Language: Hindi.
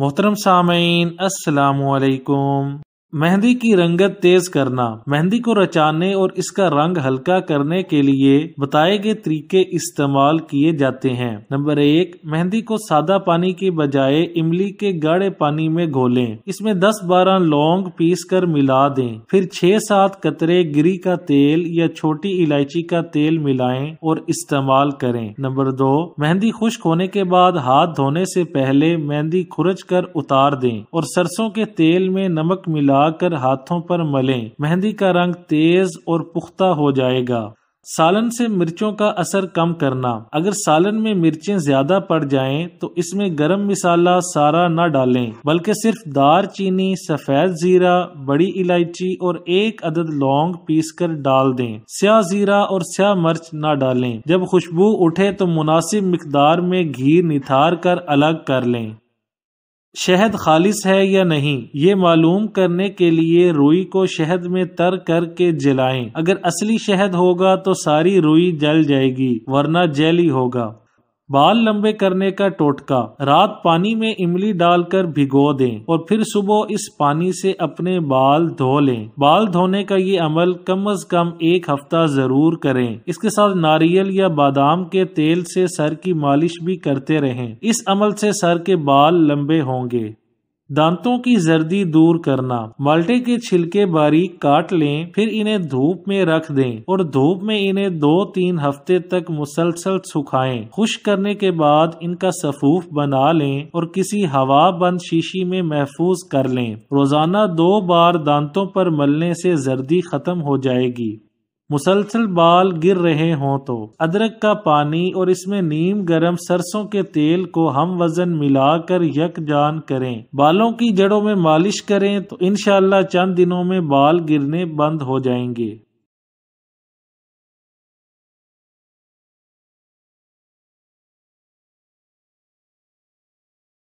मोहतरम सामीन अस्सलाम मेहंदी की रंगत तेज करना मेहंदी को रचाने और इसका रंग हल्का करने के लिए बताए गए तरीके इस्तेमाल किए जाते हैं नंबर एक मेहंदी को सादा पानी के बजाय इमली के गाढ़े पानी में घोलें इसमें 10-12 लौंग पीस कर मिला दें फिर 6-7 कतरे गिरी का तेल या छोटी इलायची का तेल मिलाएं और इस्तेमाल करें नंबर दो मेहंदी खुश्क होने के बाद हाथ धोने से पहले मेहंदी खुरच कर उतार दें और सरसों के तेल में नमक मिला लगाकर हाथों पर मलें मेहंदी का रंग तेज और पुख्ता हो जाएगा सालन से मिर्चों का असर कम करना अगर सालन में मिर्चें ज्यादा पड़ जाएं तो इसमें गरम मसाला सारा ना डालें बल्कि सिर्फ दार चीनी सफेद जीरा बड़ी इलायची और एक अदद लौंग पीसकर डाल दें स्या जीरा और स्या मिर्च ना डालें जब खुशबू उठे तो मुनासिब मकदार में घी निथार कर अलग कर लें शहद खालिश है या नहीं ये मालूम करने के लिए रुई को शहद में तर करके जलाएं अगर असली शहद होगा तो सारी रुई जल जाएगी वरना जेली होगा बाल लंबे करने का टोटका रात पानी में इमली डालकर भिगो दें और फिर सुबह इस पानी से अपने बाल धो लें बाल धोने का ये अमल कम अज कम एक हफ्ता जरूर करें इसके साथ नारियल या बादाम के तेल से सर की मालिश भी करते रहें इस अमल से सर के बाल लंबे होंगे दांतों की जर्दी दूर करना माल्टे के छिलके बारीक काट लें फिर इन्हें धूप में रख दें और धूप में इन्हें दो तीन हफ्ते तक मुसलसल सुखाएं खुश करने के बाद इनका सफूफ बना लें और किसी हवा बंद शीशी में महफूज कर लें रोजाना दो बार दांतों पर मलने से जर्दी खत्म हो जाएगी मुसलसल बाल गिर रहे हों तो अदरक का पानी और इसमें नीम गरम सरसों के तेल को हम वजन मिलाकर यकजान करें बालों की जड़ों में मालिश करें तो इनशाला चंद दिनों में बाल गिरने बंद हो जाएंगे